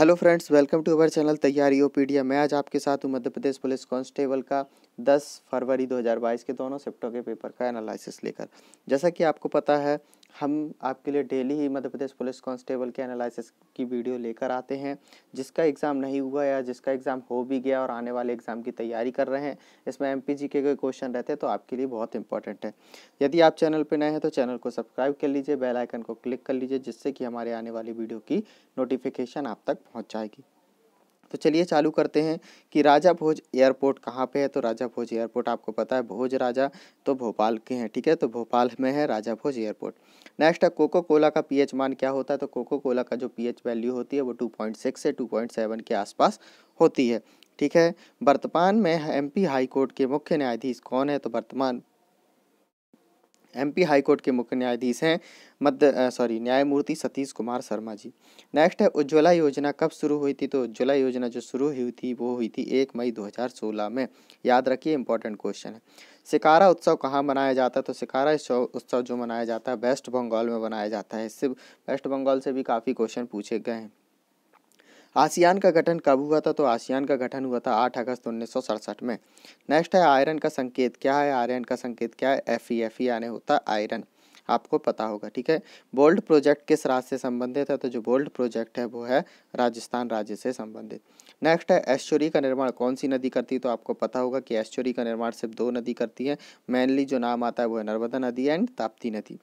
hello friends welcome to our channel तैयारी ओ मैं आज आपके साथ हूँ मध्य प्रदेश पुलिस कांस्टेबल का 10 फरवरी 2022 के दोनों शिफ्टों के पेपर का एनालिसिस लेकर जैसा कि आपको पता है हम आपके लिए डेली ही मध्य प्रदेश पुलिस कांस्टेबल के एनालिसिस की वीडियो लेकर आते हैं जिसका एग्ज़ाम नहीं हुआ या जिसका एग्ज़ाम हो भी गया और आने वाले एग्ज़ाम की तैयारी कर रहे हैं इसमें एम पी के क्वेश्चन रहते हैं तो आपके लिए बहुत इंपॉर्टेंट है यदि आप चैनल पर नए हैं तो चैनल को सब्सक्राइब कर लीजिए बेलाइकन को क्लिक कर लीजिए जिससे कि हमारे आने वाली वीडियो की नोटिफिकेशन आप तक पहुँच जाएगी तो चलिए चालू करते हैं कि राजा भोज एयरपोर्ट कहाँ पे है तो राजा भोज एयरपोर्ट आपको पता है भोज राजा तो भोपाल के हैं ठीक है तो भोपाल में है राजा भोज एयरपोर्ट नेक्स्ट है कोको कोला का पीएच मान क्या होता है तो कोको कोला का जो पीएच वैल्यू होती है वो 2.6 से 2.7 के आसपास होती है ठीक है वर्तमान में एम हाई कोर्ट के मुख्य न्यायाधीश कौन है तो वर्तमान एमपी हाईकोर्ट के मुख्य न्यायाधीश हैं मध्य सॉरी न्यायमूर्ति सतीश कुमार शर्मा जी नेक्स्ट है उज्ज्वला योजना कब शुरू हुई थी तो उज्ज्वला योजना जो शुरू हुई थी वो हुई थी एक मई 2016 में याद रखिए इंपॉर्टेंट क्वेश्चन है शिकारा उत्सव कहाँ मनाया जाता है तो शिकारा उत्सव जो मनाया जाता है वेस्ट बंगाल में मनाया जाता है इससे वेस्ट बंगाल से भी काफ़ी क्वेश्चन पूछे गए हैं आसियान का गठन कब हुआ था तो आसियान का गठन हुआ था आठ अगस्त उन्नीस में नेक्स्ट है आयरन का संकेत क्या है आयरन का संकेत क्या है एफ ई एफ ई यानी होता है आयरन आपको पता होगा ठीक है बोल्ड प्रोजेक्ट किस राज्य से संबंधित है तो जो बोल्ड प्रोजेक्ट है वो है राजस्थान राज्य से संबंधित नेक्स्ट है ऐश्चुरी का निर्माण कौन सी नदी करती है तो आपको पता होगा कि ऐश्चुरी का निर्माण सिर्फ दो नदी करती है मेनली जो नाम आता है वो है नर्मदा नदी एंड ताप्ती नदी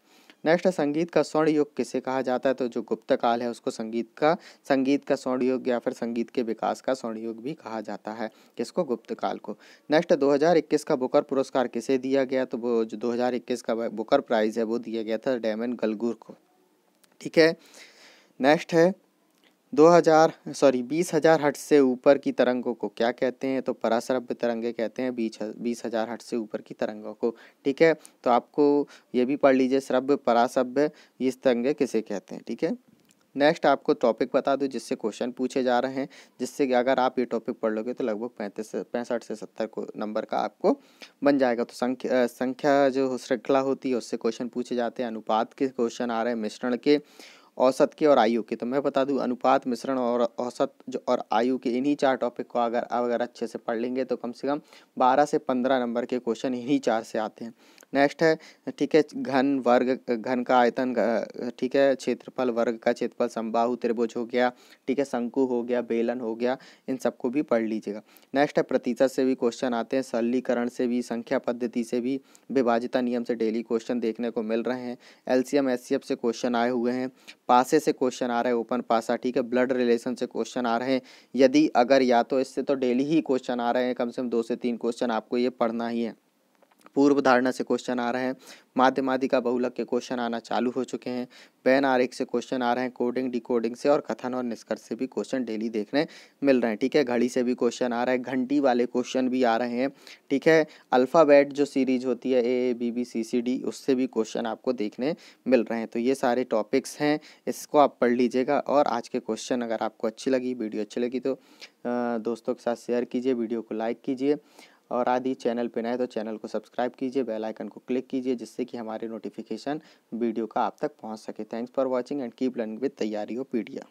नेक्स्ट है संगीत का स्वर्ण युग किसे कहा जाता है तो जो गुप्त काल है उसको संगीत का संगीत का स्वर्ण युग या फिर संगीत के विकास का स्वर्ण युग भी कहा जाता है किसको गुप्त काल को नेक्स्ट दो का बुकर पुरस्कार किसे दिया गया तो वो जो दो का बुकर प्राइज है वो दिया गया था डैमन गलगुर को ठीक है नेक्स्ट है दो हजार सॉरी बीस हजार हट से ऊपर की तरंगों को क्या कहते हैं तो परासरभ तरंगे कहते हैं बीस बीस हजार हट से ऊपर की तरंगों को ठीक है तो आपको ये भी पढ़ लीजिए श्रभ परासभ्य ये तरंगे किसे कहते हैं ठीक है नेक्स्ट आपको टॉपिक बता दूँ जिससे क्वेश्चन पूछे जा रहे हैं जिससे कि अगर आप ये टॉपिक पढ़ लोगे तो लगभग पैंतीस से पैंसठ से सत्तर को नंबर का आपको बन जाएगा तो संख्या संख्या जो श्रृंखला होती है उससे क्वेश्चन पूछे जाते हैं अनुपात के क्वेश्चन आ रहे हैं मिश्रण के औसत के और आयु के तो मैं बता दूं अनुपात मिश्रण और औसत जो और आयु के इन्हीं चार टॉपिक को अगर आप अगर अच्छे से पढ़ लेंगे तो कम से कम बारह से पंद्रह नंबर के क्वेश्चन इन्हीं चार से आते हैं नेक्स्ट है ठीक है घन वर्ग घन का आयतन ठीक है क्षेत्रफल वर्ग का क्षेत्रफल समबाहु त्रिभुज हो गया ठीक है शंकु हो गया बेलन हो गया इन सबको भी पढ़ लीजिएगा नेक्स्ट है प्रतिशत से भी क्वेश्चन आते हैं सरलीकरण से भी संख्या पद्धति से भी विभाजिता नियम से डेली क्वेश्चन देखने को मिल रहे हैं एल सी से क्वेश्चन आए हुए हैं पासे से क्वेश्चन आ रहे हैं ओपन पासा ठीक है ब्लड रिलेशन से क्वेश्चन आ रहे हैं यदि अगर या तो इससे तो डेली ही क्वेश्चन आ रहे हैं कम से कम दो से तीन क्वेश्चन आपको ये पढ़ना ही है पूर्व धारणा से क्वेश्चन आ रहे हैं माध्यमाधिका बहुलक के क्वेश्चन आना चालू हो चुके हैं बैन एक से क्वेश्चन आ रहे हैं कोडिंग डिकोडिंग से और कथन और निष्कर्ष से भी क्वेश्चन डेली देखने मिल रहे हैं ठीक है घड़ी से भी क्वेश्चन आ रहा है घंटी वाले क्वेश्चन भी आ रहे हैं ठीक है अल्फ़ाबेट जो सीरीज होती है A A B B C C D उससे भी क्वेश्चन आपको देखने मिल रहे हैं तो ये सारे टॉपिक्स हैं इसको आप पढ़ लीजिएगा और आज के क्वेश्चन अगर आपको अच्छी लगी वीडियो अच्छी लगी तो दोस्तों के साथ शेयर कीजिए वीडियो को लाइक कीजिए और आदि चैनल पर नए तो चैनल को सब्सक्राइब कीजिए बेल आइकन को क्लिक कीजिए जिससे कि हमारे नोटिफिकेशन वीडियो का आप तक पहुंच सके thanks for watching and keep learning with तैयारी ओ पीडिया